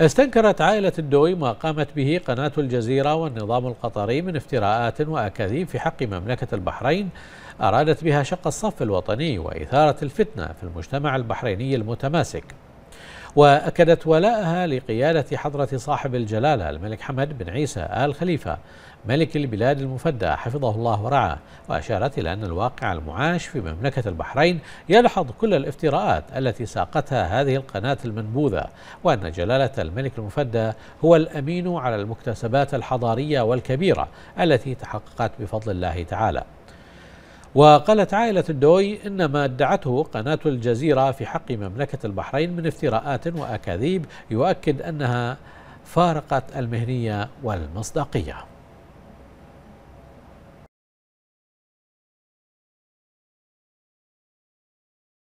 استنكرت عائلة الدوي ما قامت به قناة الجزيرة والنظام القطري من افتراءات وأكاذيب في حق مملكة البحرين أرادت بها شق الصف الوطني وإثارة الفتنة في المجتمع البحريني المتماسك وأكدت ولاءها لقيادة حضرة صاحب الجلالة الملك حمد بن عيسى آل خليفة ملك البلاد المفدى حفظه الله ورعاه وأشارت إلى أن الواقع المعاش في مملكة البحرين يلحظ كل الافتراءات التي ساقتها هذه القناة المنبوذة وأن جلالة الملك المفدى هو الأمين على المكتسبات الحضارية والكبيرة التي تحققت بفضل الله تعالى وقالت عائلة الدوي إن ما ادعته قناة الجزيرة في حق مملكة البحرين من افتراءات وأكاذيب يؤكد أنها فارقت المهنية والمصداقية